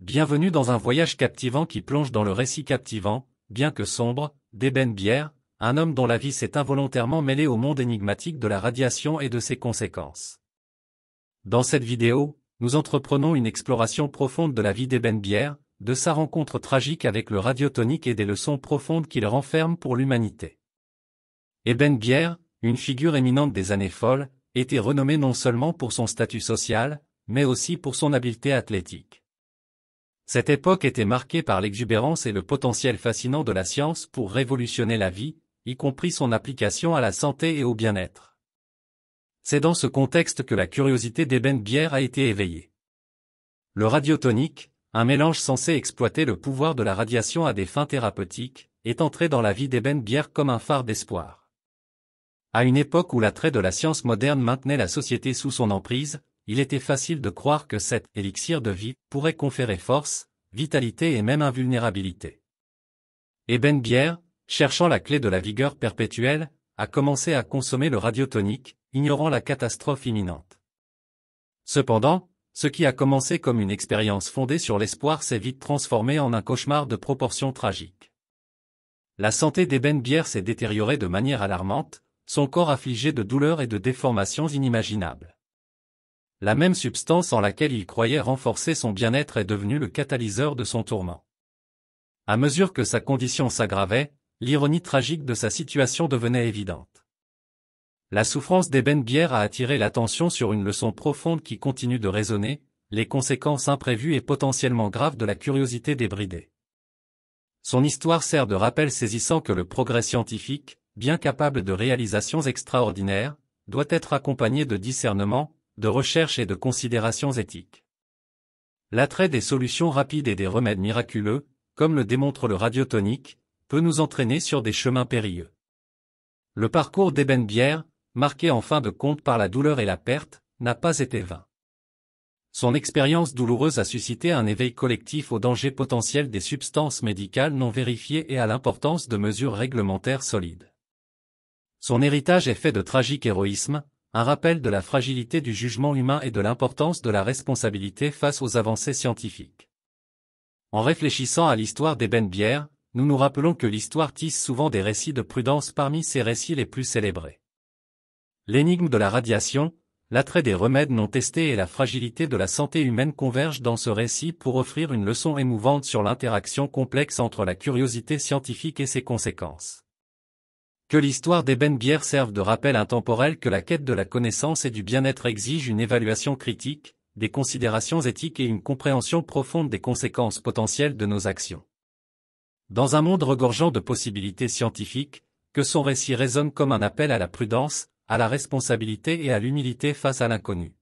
Bienvenue dans un voyage captivant qui plonge dans le récit captivant, bien que sombre, d'Eben Bière, un homme dont la vie s'est involontairement mêlée au monde énigmatique de la radiation et de ses conséquences. Dans cette vidéo, nous entreprenons une exploration profonde de la vie d'Eben Bière, de sa rencontre tragique avec le radiotonique et des leçons profondes qu'il renferme pour l'humanité. Eben Bière, une figure éminente des années folles, était renommé non seulement pour son statut social, mais aussi pour son habileté athlétique. Cette époque était marquée par l'exubérance et le potentiel fascinant de la science pour révolutionner la vie, y compris son application à la santé et au bien-être. C'est dans ce contexte que la curiosité d'Eben Bière a été éveillée. Le radiotonique, un mélange censé exploiter le pouvoir de la radiation à des fins thérapeutiques, est entré dans la vie d'Eben Bière comme un phare d'espoir. À une époque où l'attrait de la science moderne maintenait la société sous son emprise, il était facile de croire que cet élixir de vie pourrait conférer force, vitalité et même invulnérabilité. Et Ben cherchant la clé de la vigueur perpétuelle, a commencé à consommer le radiotonique, ignorant la catastrophe imminente. Cependant, ce qui a commencé comme une expérience fondée sur l'espoir s'est vite transformé en un cauchemar de proportions tragiques. La santé d'Eben Bière s'est détériorée de manière alarmante, son corps affligé de douleurs et de déformations inimaginables la même substance en laquelle il croyait renforcer son bien-être est devenue le catalyseur de son tourment. À mesure que sa condition s'aggravait, l'ironie tragique de sa situation devenait évidente. La souffrance d'Eben Bière a attiré l'attention sur une leçon profonde qui continue de résonner, les conséquences imprévues et potentiellement graves de la curiosité débridée. Son histoire sert de rappel saisissant que le progrès scientifique, bien capable de réalisations extraordinaires, doit être accompagné de discernement, de recherche et de considérations éthiques. L'attrait des solutions rapides et des remèdes miraculeux, comme le démontre le radiotonique, peut nous entraîner sur des chemins périlleux. Le parcours d'Eben Bière, marqué en fin de compte par la douleur et la perte, n'a pas été vain. Son expérience douloureuse a suscité un éveil collectif au danger potentiel des substances médicales non vérifiées et à l'importance de mesures réglementaires solides. Son héritage est fait de tragique héroïsme, un rappel de la fragilité du jugement humain et de l'importance de la responsabilité face aux avancées scientifiques. En réfléchissant à l'histoire des nous nous rappelons que l'histoire tisse souvent des récits de prudence parmi ses récits les plus célébrés. L'énigme de la radiation, l'attrait des remèdes non testés et la fragilité de la santé humaine convergent dans ce récit pour offrir une leçon émouvante sur l'interaction complexe entre la curiosité scientifique et ses conséquences que l'histoire d'Eben serve de rappel intemporel que la quête de la connaissance et du bien-être exige une évaluation critique, des considérations éthiques et une compréhension profonde des conséquences potentielles de nos actions. Dans un monde regorgeant de possibilités scientifiques, que son récit résonne comme un appel à la prudence, à la responsabilité et à l'humilité face à l'inconnu.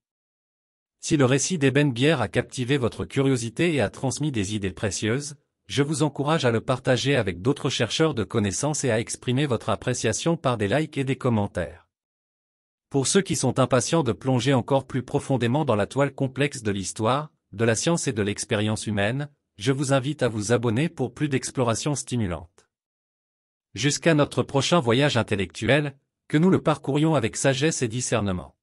Si le récit d'Eben Bière a captivé votre curiosité et a transmis des idées précieuses, je vous encourage à le partager avec d'autres chercheurs de connaissances et à exprimer votre appréciation par des likes et des commentaires. Pour ceux qui sont impatients de plonger encore plus profondément dans la toile complexe de l'histoire, de la science et de l'expérience humaine, je vous invite à vous abonner pour plus d'explorations stimulantes. Jusqu'à notre prochain voyage intellectuel, que nous le parcourions avec sagesse et discernement.